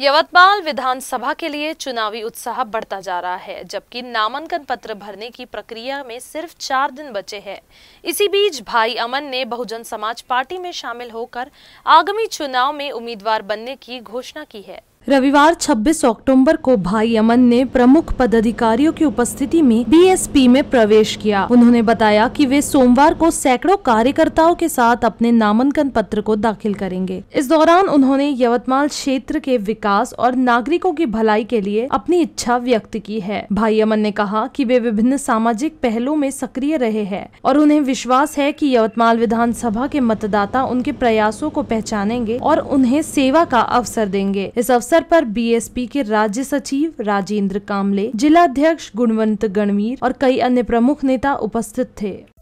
यवतमाल विधानसभा के लिए चुनावी उत्साह बढ़ता जा रहा है जबकि नामांकन पत्र भरने की प्रक्रिया में सिर्फ चार दिन बचे हैं इसी बीच भाई अमन ने बहुजन समाज पार्टी में शामिल होकर आगामी चुनाव में उम्मीदवार बनने की घोषणा की है रविवार 26 अक्टूबर को भाई अमन ने प्रमुख पदाधिकारियों की उपस्थिति में बीएसपी में प्रवेश किया उन्होंने बताया कि वे सोमवार को सैकड़ों कार्यकर्ताओं के साथ अपने नामांकन पत्र को दाखिल करेंगे इस दौरान उन्होंने यवतमाल क्षेत्र के विकास और नागरिकों की भलाई के लिए अपनी इच्छा व्यक्त की है भाई अमन ने कहा की वे विभिन्न सामाजिक पहलुओं में सक्रिय रहे हैं और उन्हें विश्वास है की यवतमाल विधान के मतदाता उनके प्रयासों को पहचानेंगे और उन्हें सेवा का अवसर देंगे इस अवसर अवसर पर बीएसपी के राज्य सचिव राजेंद्र कामले जिला अध्यक्ष गुणवंत गणवीर और कई अन्य प्रमुख नेता उपस्थित थे